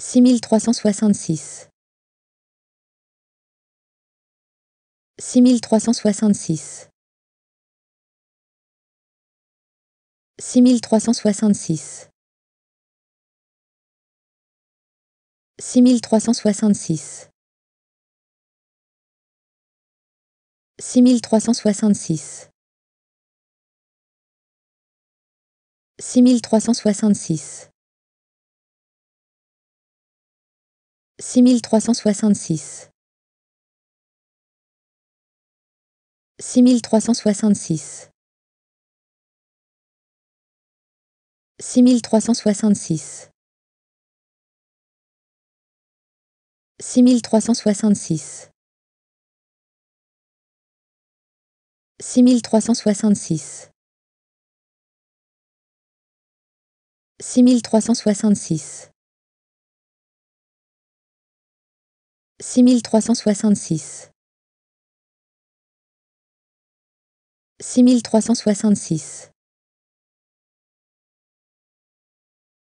6366 6366 6366 6366 6366 6366 6366 6366 6366 6366 6366 6366 six mille trois cent soixante-six six mille trois cent soixante-six